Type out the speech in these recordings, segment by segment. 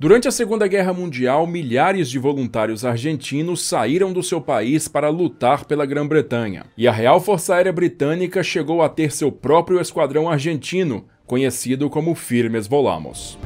Durante a Segunda Guerra Mundial, milhares de voluntários argentinos saíram do seu país para lutar pela Grã-Bretanha. E a Real Força Aérea Britânica chegou a ter seu próprio esquadrão argentino, conhecido como Firmes Volamos.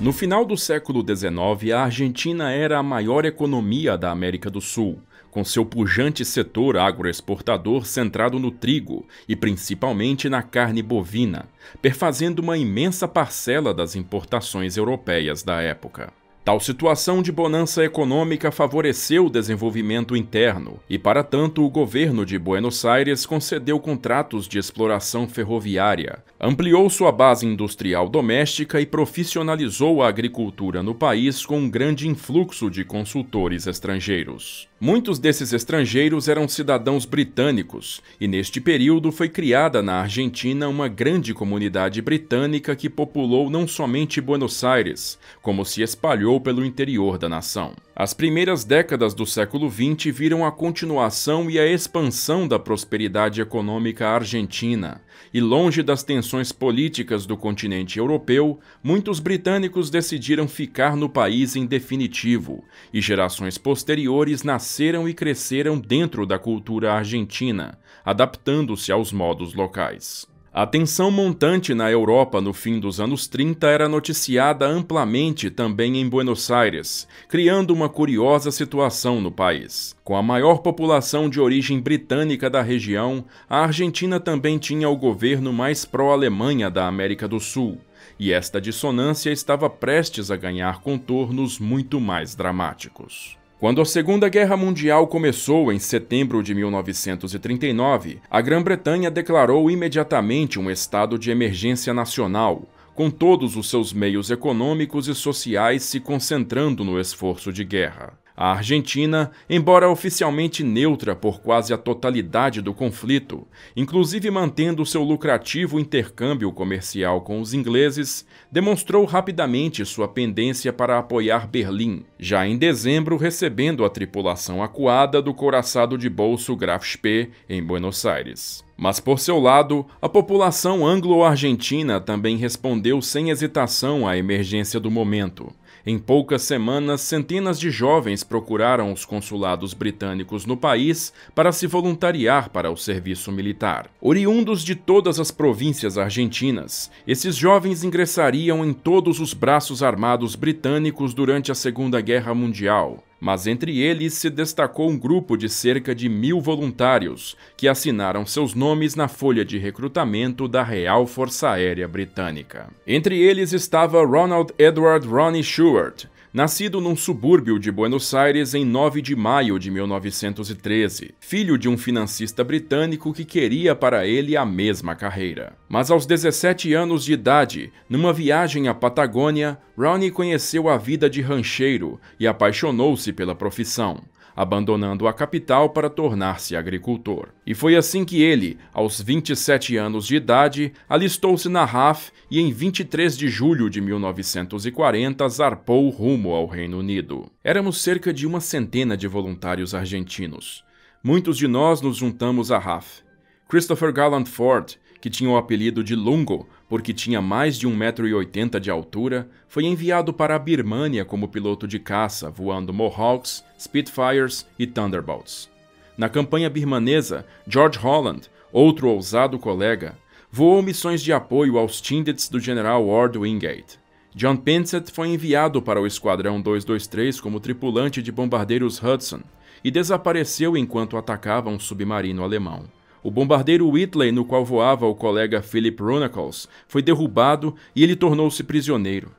No final do século XIX, a Argentina era a maior economia da América do Sul com seu pujante setor agroexportador centrado no trigo e principalmente na carne bovina, perfazendo uma imensa parcela das importações europeias da época. Tal situação de bonança econômica favoreceu o desenvolvimento interno, e para tanto o governo de Buenos Aires concedeu contratos de exploração ferroviária, ampliou sua base industrial doméstica e profissionalizou a agricultura no país com um grande influxo de consultores estrangeiros. Muitos desses estrangeiros eram cidadãos britânicos, e neste período foi criada na Argentina uma grande comunidade britânica que populou não somente Buenos Aires, como se espalhou pelo interior da nação. As primeiras décadas do século XX viram a continuação e a expansão da prosperidade econômica argentina, e longe das tensões políticas do continente europeu, muitos britânicos decidiram ficar no país em definitivo, e gerações posteriores nasceram e cresceram dentro da cultura argentina, adaptando-se aos modos locais. A tensão montante na Europa no fim dos anos 30 era noticiada amplamente também em Buenos Aires, criando uma curiosa situação no país. Com a maior população de origem britânica da região, a Argentina também tinha o governo mais pró-Alemanha da América do Sul, e esta dissonância estava prestes a ganhar contornos muito mais dramáticos. Quando a Segunda Guerra Mundial começou em setembro de 1939, a Grã-Bretanha declarou imediatamente um estado de emergência nacional, com todos os seus meios econômicos e sociais se concentrando no esforço de guerra. A Argentina, embora oficialmente neutra por quase a totalidade do conflito, inclusive mantendo seu lucrativo intercâmbio comercial com os ingleses, demonstrou rapidamente sua pendência para apoiar Berlim, já em dezembro recebendo a tripulação acuada do coraçado de bolso Graf Spee em Buenos Aires. Mas por seu lado, a população anglo-argentina também respondeu sem hesitação à emergência do momento em poucas semanas, centenas de jovens procuraram os consulados britânicos no país para se voluntariar para o serviço militar. Oriundos de todas as províncias argentinas, esses jovens ingressariam em todos os braços armados britânicos durante a Segunda Guerra Mundial, mas entre eles se destacou um grupo de cerca de mil voluntários que assinaram seus nomes na folha de recrutamento da Real Força Aérea Britânica. Entre eles estava Ronald Edward Ronnie Stewart, Nascido num subúrbio de Buenos Aires em 9 de maio de 1913, filho de um financista britânico que queria para ele a mesma carreira. Mas aos 17 anos de idade, numa viagem à Patagônia, Ronnie conheceu a vida de rancheiro e apaixonou-se pela profissão abandonando a capital para tornar-se agricultor. E foi assim que ele, aos 27 anos de idade, alistou-se na RAF e em 23 de julho de 1940 zarpou rumo ao Reino Unido. Éramos cerca de uma centena de voluntários argentinos. Muitos de nós nos juntamos à RAF. Christopher Gallant Ford, que tinha o apelido de Lungo porque tinha mais de 1,80m de altura, foi enviado para a Birmânia como piloto de caça, voando Mohawks, Spitfires e Thunderbolts. Na campanha birmanesa, George Holland, outro ousado colega, voou missões de apoio aos Tindits do general Ward Wingate. John Pinsett foi enviado para o Esquadrão 223 como tripulante de bombardeiros Hudson e desapareceu enquanto atacava um submarino alemão. O bombardeiro Whitley, no qual voava o colega Philip Runacles, foi derrubado e ele tornou-se prisioneiro.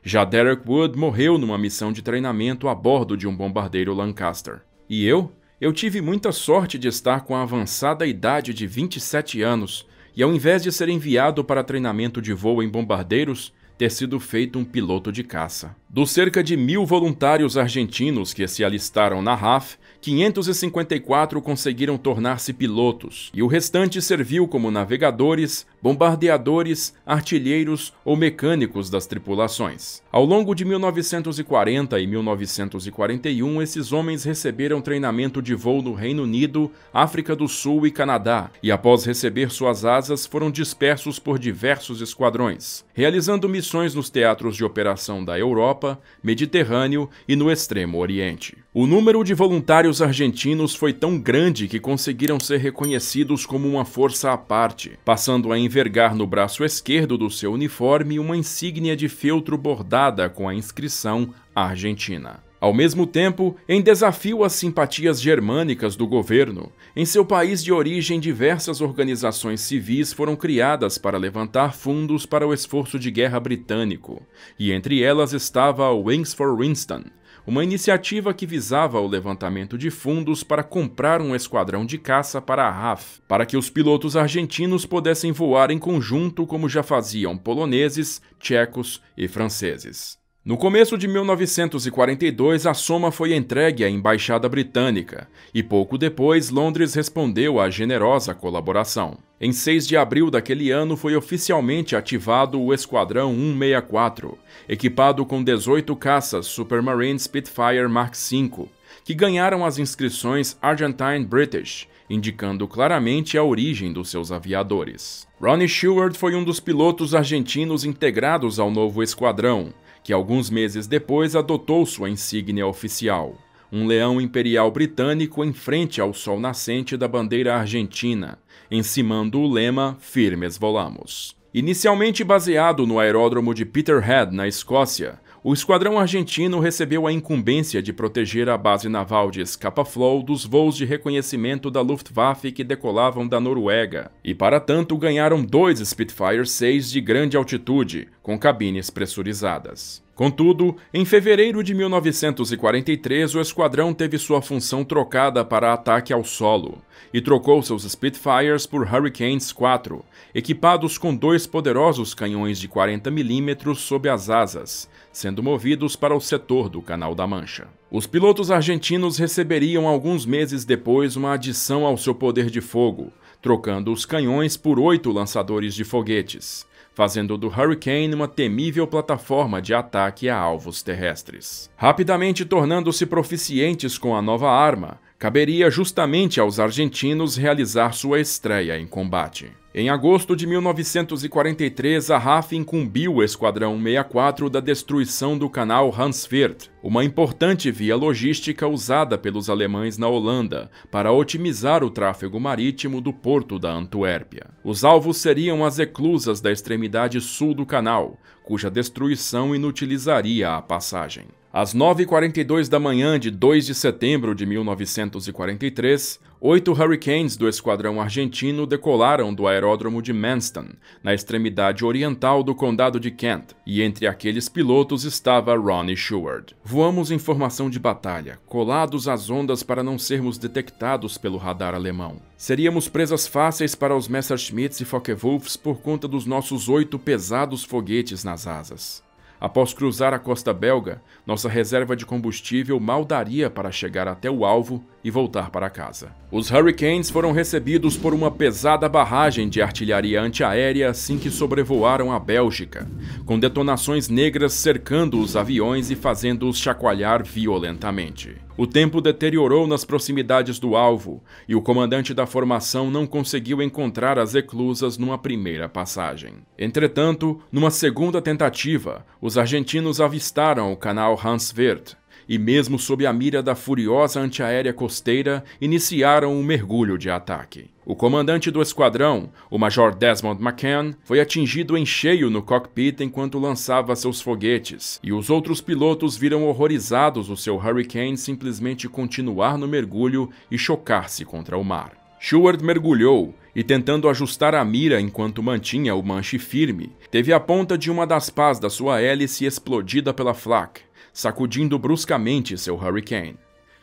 Já Derek Wood morreu numa missão de treinamento a bordo de um bombardeiro Lancaster. E eu? Eu tive muita sorte de estar com a avançada idade de 27 anos, e ao invés de ser enviado para treinamento de voo em bombardeiros, ter sido feito um piloto de caça. Dos cerca de mil voluntários argentinos que se alistaram na RAF, 554 conseguiram tornar-se pilotos, e o restante serviu como navegadores, bombardeadores, artilheiros ou mecânicos das tripulações. Ao longo de 1940 e 1941, esses homens receberam treinamento de voo no Reino Unido, África do Sul e Canadá, e após receber suas asas foram dispersos por diversos esquadrões, realizando missões nos teatros de operação da Europa, Mediterrâneo e no Extremo Oriente. O número de voluntários argentinos foi tão grande que conseguiram ser reconhecidos como uma força à parte, passando a envergar no braço esquerdo do seu uniforme uma insígnia de feltro bordada com a inscrição Argentina. Ao mesmo tempo, em desafio às simpatias germânicas do governo, em seu país de origem, diversas organizações civis foram criadas para levantar fundos para o esforço de guerra britânico, e entre elas estava a Wings for Winston, uma iniciativa que visava o levantamento de fundos para comprar um esquadrão de caça para a RAF, para que os pilotos argentinos pudessem voar em conjunto como já faziam poloneses, tchecos e franceses. No começo de 1942, a soma foi entregue à Embaixada Britânica e pouco depois Londres respondeu à generosa colaboração. Em 6 de abril daquele ano foi oficialmente ativado o Esquadrão 164, equipado com 18 caças Supermarine Spitfire Mark V, que ganharam as inscrições Argentine British, indicando claramente a origem dos seus aviadores. Ronnie Seward foi um dos pilotos argentinos integrados ao novo esquadrão que alguns meses depois adotou sua insígnia oficial, um leão imperial britânico em frente ao sol nascente da bandeira argentina, encimando o lema Firmes Volamos. Inicialmente baseado no aeródromo de Peterhead, na Escócia, o esquadrão argentino recebeu a incumbência de proteger a base naval de Scapa-Flow dos voos de reconhecimento da Luftwaffe que decolavam da Noruega, e para tanto ganharam dois Spitfire 6 de grande altitude, com cabines pressurizadas. Contudo, em fevereiro de 1943, o esquadrão teve sua função trocada para ataque ao solo e trocou seus Spitfires por Hurricanes 4, equipados com dois poderosos canhões de 40 mm sob as asas, sendo movidos para o setor do Canal da Mancha. Os pilotos argentinos receberiam alguns meses depois uma adição ao seu poder de fogo, trocando os canhões por oito lançadores de foguetes fazendo do Hurricane uma temível plataforma de ataque a alvos terrestres. Rapidamente tornando-se proficientes com a nova arma, caberia justamente aos argentinos realizar sua estreia em combate. Em agosto de 1943, a RAF incumbiu o Esquadrão 64 da destruição do canal Hansfurt, uma importante via logística usada pelos alemães na Holanda para otimizar o tráfego marítimo do porto da Antuérpia. Os alvos seriam as eclusas da extremidade sul do canal, cuja destruição inutilizaria a passagem. Às 9h42 da manhã de 2 de setembro de 1943, Oito Hurricanes do esquadrão argentino decolaram do aeródromo de Manston, na extremidade oriental do condado de Kent, e entre aqueles pilotos estava Ronnie Sheward. Voamos em formação de batalha, colados às ondas para não sermos detectados pelo radar alemão. Seríamos presas fáceis para os Messerschmitts e Focke-Wulfs por conta dos nossos oito pesados foguetes nas asas. Após cruzar a costa belga, nossa reserva de combustível mal daria para chegar até o alvo e voltar para casa. Os Hurricanes foram recebidos por uma pesada barragem de artilharia antiaérea assim que sobrevoaram a Bélgica, com detonações negras cercando os aviões e fazendo-os chacoalhar violentamente. O tempo deteriorou nas proximidades do alvo e o comandante da formação não conseguiu encontrar as reclusas numa primeira passagem. Entretanto, numa segunda tentativa, os argentinos avistaram o canal Hans Wirth, e, mesmo sob a mira da furiosa antiaérea costeira, iniciaram um mergulho de ataque. O comandante do esquadrão, o Major Desmond McCann, foi atingido em cheio no cockpit enquanto lançava seus foguetes, e os outros pilotos viram horrorizados o seu Hurricane simplesmente continuar no mergulho e chocar-se contra o mar. Seward mergulhou e, tentando ajustar a mira enquanto mantinha o manche firme, teve a ponta de uma das pás da sua hélice explodida pela flak, sacudindo bruscamente seu Hurricane.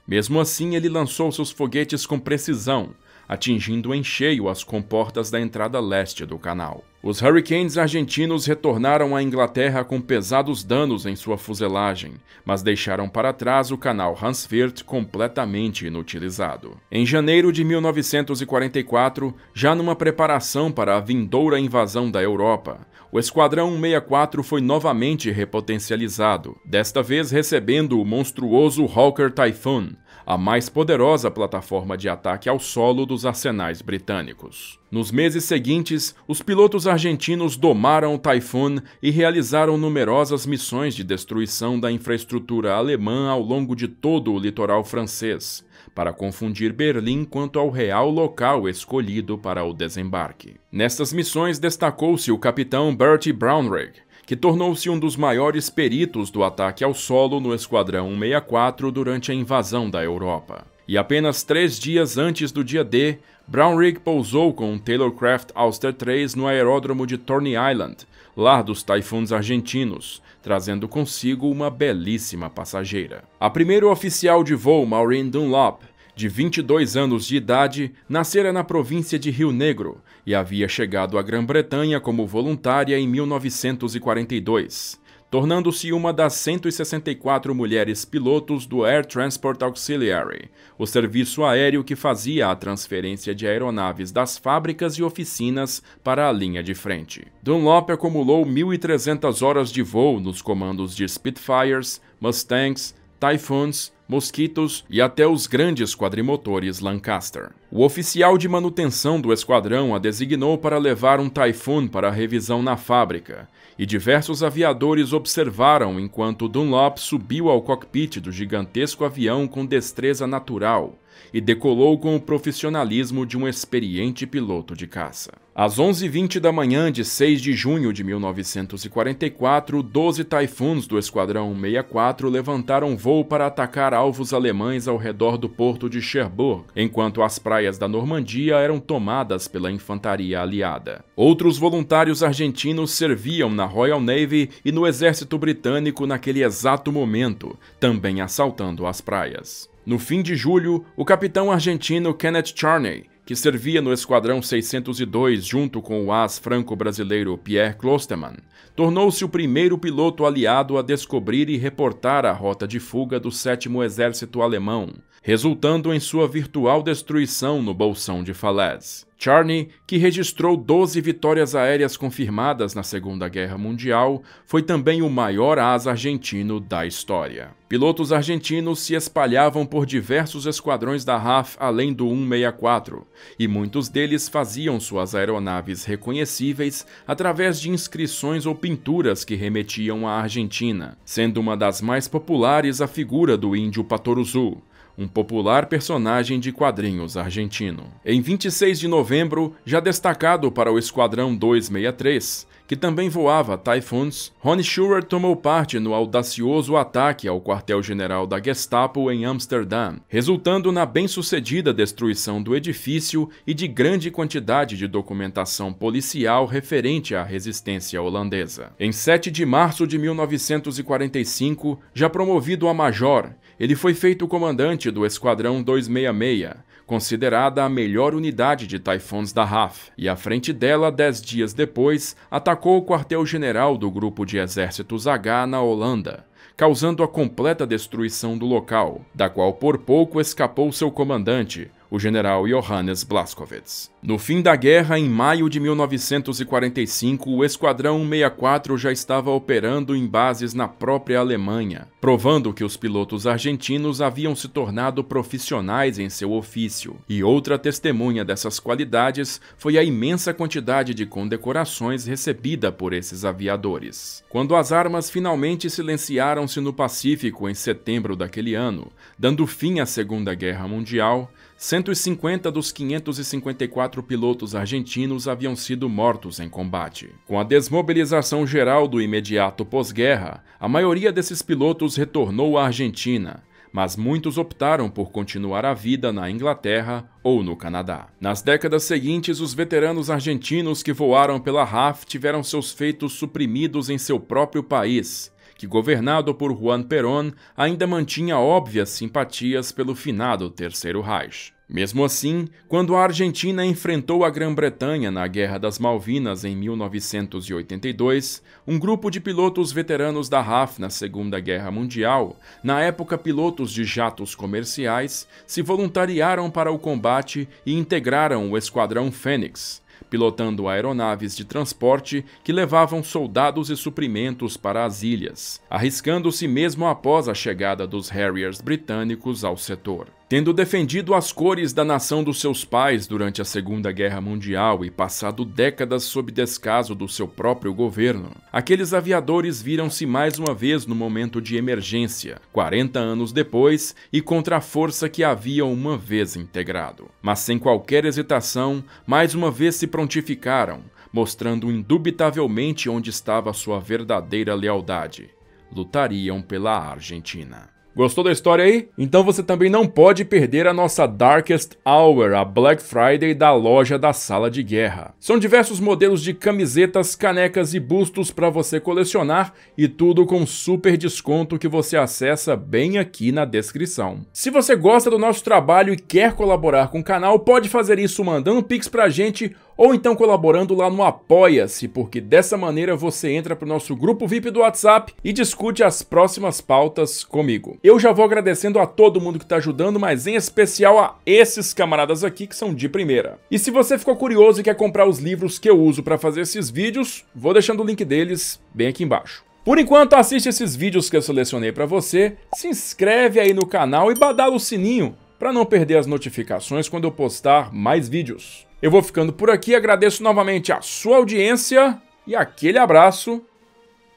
Mesmo assim, ele lançou seus foguetes com precisão, atingindo em cheio as comportas da entrada leste do canal. Os Hurricanes argentinos retornaram à Inglaterra com pesados danos em sua fuselagem, mas deixaram para trás o canal Hansfirth completamente inutilizado. Em janeiro de 1944, já numa preparação para a vindoura invasão da Europa, o Esquadrão 164 foi novamente repotencializado, desta vez recebendo o monstruoso Hawker Typhoon, a mais poderosa plataforma de ataque ao solo dos arsenais britânicos. Nos meses seguintes, os pilotos argentinos domaram o Typhoon e realizaram numerosas missões de destruição da infraestrutura alemã ao longo de todo o litoral francês, para confundir Berlim quanto ao real local escolhido para o desembarque. Nestas missões destacou-se o capitão Bertie Brownrigg, que tornou-se um dos maiores peritos do ataque ao solo no Esquadrão 164 durante a invasão da Europa. E apenas três dias antes do dia D, Brownrigg pousou com um Taylorcraft Auster 3 no aeródromo de Torney Island, lar dos taifuns argentinos, trazendo consigo uma belíssima passageira. A primeira oficial de voo, Maureen Dunlop, de 22 anos de idade, nascera na província de Rio Negro e havia chegado à Grã-Bretanha como voluntária em 1942, tornando-se uma das 164 mulheres pilotos do Air Transport Auxiliary, o serviço aéreo que fazia a transferência de aeronaves das fábricas e oficinas para a linha de frente. Dunlop acumulou 1.300 horas de voo nos comandos de Spitfires, Mustangs, Typhoons, Mosquitos e até os grandes quadrimotores Lancaster. O oficial de manutenção do esquadrão a designou para levar um Typhoon para revisão na fábrica, e diversos aviadores observaram enquanto Dunlop subiu ao cockpit do gigantesco avião com destreza natural, e decolou com o profissionalismo de um experiente piloto de caça. Às 11h20 da manhã de 6 de junho de 1944, 12 Typhoons do Esquadrão 64 levantaram voo para atacar alvos alemães ao redor do porto de Cherbourg, enquanto as praias da Normandia eram tomadas pela infantaria aliada. Outros voluntários argentinos serviam na Royal Navy e no exército britânico naquele exato momento, também assaltando as praias. No fim de julho, o capitão argentino Kenneth Charney, que servia no Esquadrão 602 junto com o as franco-brasileiro Pierre Klostermann, tornou-se o primeiro piloto aliado a descobrir e reportar a rota de fuga do 7 Exército Alemão, resultando em sua virtual destruição no Bolsão de Falaise. Charney, que registrou 12 vitórias aéreas confirmadas na Segunda Guerra Mundial, foi também o maior asa argentino da história. Pilotos argentinos se espalhavam por diversos esquadrões da RAF além do 164, e muitos deles faziam suas aeronaves reconhecíveis através de inscrições ou pinturas que remetiam à Argentina, sendo uma das mais populares a figura do índio Patoruzu, um popular personagem de quadrinhos argentino. Em 26 de novembro, já destacado para o Esquadrão 263, que também voava Typhoons, Ronnie Schurer tomou parte no audacioso ataque ao quartel-general da Gestapo em Amsterdã, resultando na bem-sucedida destruição do edifício e de grande quantidade de documentação policial referente à resistência holandesa. Em 7 de março de 1945, já promovido a major, ele foi feito comandante do Esquadrão 266, considerada a melhor unidade de taifuns da RAF, e à frente dela, dez dias depois, atacou o quartel-general do Grupo de Exércitos H na Holanda, causando a completa destruição do local, da qual por pouco escapou seu comandante, o general Johannes Blaskowitz. No fim da guerra, em maio de 1945, o Esquadrão 64 já estava operando em bases na própria Alemanha, provando que os pilotos argentinos haviam se tornado profissionais em seu ofício. E outra testemunha dessas qualidades foi a imensa quantidade de condecorações recebida por esses aviadores. Quando as armas finalmente silenciaram-se no Pacífico em setembro daquele ano, dando fim à Segunda Guerra Mundial, 150 dos 554 pilotos argentinos haviam sido mortos em combate. Com a desmobilização geral do imediato pós-guerra, a maioria desses pilotos retornou à Argentina, mas muitos optaram por continuar a vida na Inglaterra ou no Canadá. Nas décadas seguintes, os veteranos argentinos que voaram pela RAF tiveram seus feitos suprimidos em seu próprio país que, governado por Juan Perón, ainda mantinha óbvias simpatias pelo finado Terceiro Reich. Mesmo assim, quando a Argentina enfrentou a Grã-Bretanha na Guerra das Malvinas em 1982, um grupo de pilotos veteranos da RAF na Segunda Guerra Mundial, na época pilotos de jatos comerciais, se voluntariaram para o combate e integraram o Esquadrão Fênix, pilotando aeronaves de transporte que levavam soldados e suprimentos para as ilhas, arriscando-se mesmo após a chegada dos Harriers britânicos ao setor. Tendo defendido as cores da nação dos seus pais durante a Segunda Guerra Mundial e passado décadas sob descaso do seu próprio governo, aqueles aviadores viram-se mais uma vez no momento de emergência, 40 anos depois, e contra a força que haviam uma vez integrado. Mas sem qualquer hesitação, mais uma vez se prontificaram, mostrando indubitavelmente onde estava sua verdadeira lealdade. Lutariam pela Argentina. Gostou da história aí? Então você também não pode perder a nossa Darkest Hour, a Black Friday da loja da Sala de Guerra. São diversos modelos de camisetas, canecas e bustos para você colecionar e tudo com super desconto que você acessa bem aqui na descrição. Se você gosta do nosso trabalho e quer colaborar com o canal, pode fazer isso mandando um pix pra gente ou então colaborando lá no Apoia-se, porque dessa maneira você entra pro nosso grupo VIP do WhatsApp e discute as próximas pautas comigo. Eu já vou agradecendo a todo mundo que está ajudando, mas em especial a esses camaradas aqui que são de primeira. E se você ficou curioso e quer comprar os livros que eu uso para fazer esses vídeos, vou deixando o link deles bem aqui embaixo. Por enquanto, assiste esses vídeos que eu selecionei para você, se inscreve aí no canal e badala o sininho para não perder as notificações quando eu postar mais vídeos. Eu vou ficando por aqui, agradeço novamente a sua audiência e aquele abraço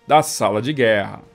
da Sala de Guerra.